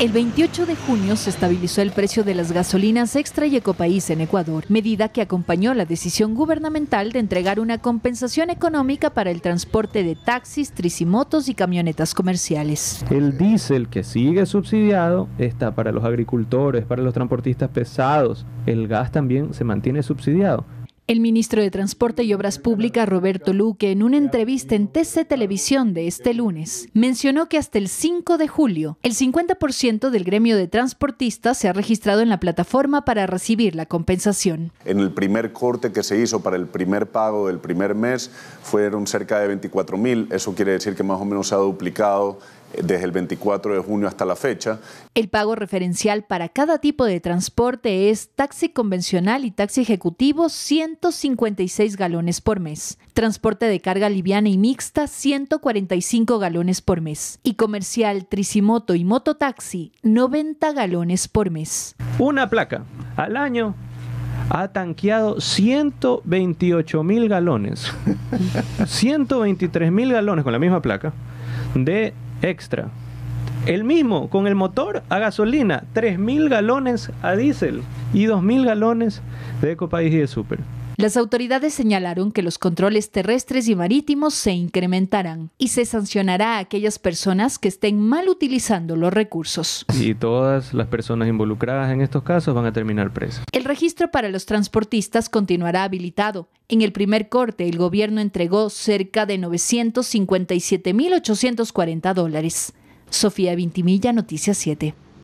El 28 de junio se estabilizó el precio de las gasolinas extra y ecopaís en Ecuador, medida que acompañó la decisión gubernamental de entregar una compensación económica para el transporte de taxis, tricimotos y camionetas comerciales. El diésel que sigue subsidiado está para los agricultores, para los transportistas pesados. El gas también se mantiene subsidiado. El ministro de Transporte y Obras Públicas, Roberto Luque, en una entrevista en TC Televisión de este lunes, mencionó que hasta el 5 de julio, el 50% del gremio de transportistas se ha registrado en la plataforma para recibir la compensación. En el primer corte que se hizo para el primer pago del primer mes fueron cerca de 24 mil. Eso quiere decir que más o menos se ha duplicado desde el 24 de junio hasta la fecha. El pago referencial para cada tipo de transporte es taxi convencional y taxi ejecutivo 156 galones por mes, transporte de carga liviana y mixta 145 galones por mes y comercial tricimoto y mototaxi 90 galones por mes. Una placa al año ha tanqueado 128 mil galones, 123 mil galones con la misma placa de extra. El mismo, con el motor a gasolina, 3.000 galones a diésel y 2.000 galones de Ecopaís y de Super. Las autoridades señalaron que los controles terrestres y marítimos se incrementarán y se sancionará a aquellas personas que estén mal utilizando los recursos. Y todas las personas involucradas en estos casos van a terminar presas. El registro para los transportistas continuará habilitado. En el primer corte, el gobierno entregó cerca de 957.840 dólares. Sofía Vintimilla, Noticias 7.